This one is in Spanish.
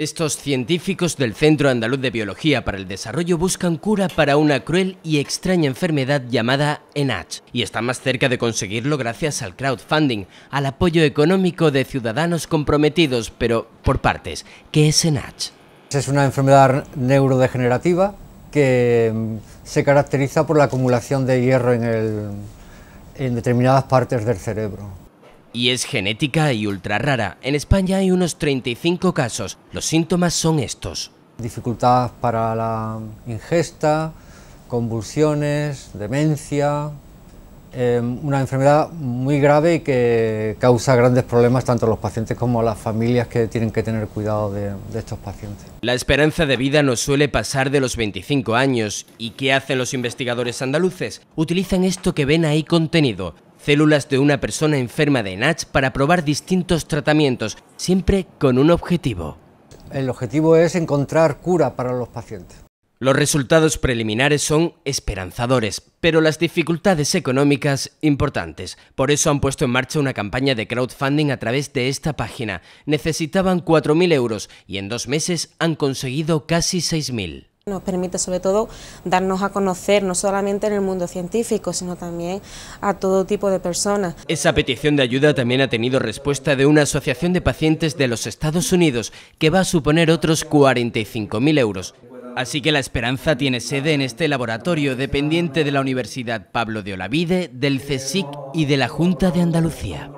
Estos científicos del Centro Andaluz de Biología para el Desarrollo buscan cura para una cruel y extraña enfermedad llamada ENACH y están más cerca de conseguirlo gracias al crowdfunding, al apoyo económico de ciudadanos comprometidos, pero por partes. ¿Qué es ENACH? Es una enfermedad neurodegenerativa que mm, se caracteriza por la acumulación de hierro en, en determinadas partes del cerebro. Y es genética y ultra rara. En España hay unos 35 casos. Los síntomas son estos. Dificultad para la ingesta, convulsiones, demencia, em, una enfermedad muy grave y que causa grandes problemas tanto a los pacientes como a las familias que tienen que tener cuidado de, de, estos pacientes. La esperanza de vida no suele pasar de los 25 años. ¿Y qué hacen los investigadores andaluces? Utilizan esto que ven ahí contenido, células de una persona enferma de NASH para probar distintos tratamientos, siempre con un objetivo. El objetivo es encontrar cura para los pacientes. Los resultados preliminares son esperanzadores, pero las dificultades económicas importantes. Por eso han puesto en marcha una campaña de crowdfunding a través de esta página. Necesitaban 4.000 euros y en dos meses han conseguido casi 6.000 nos permite sobre todo darnos a conocer no solamente en el mundo científico, sino también a todo tipo de personas. Esa petición de ayuda también ha tenido respuesta de una asociación de pacientes de los Estados Unidos, que va a suponer otros 45.000 euros. Así que La Esperanza tiene sede en este laboratorio dependiente de la Universidad Pablo de Olavide, del CSIC y de la Junta de Andalucía.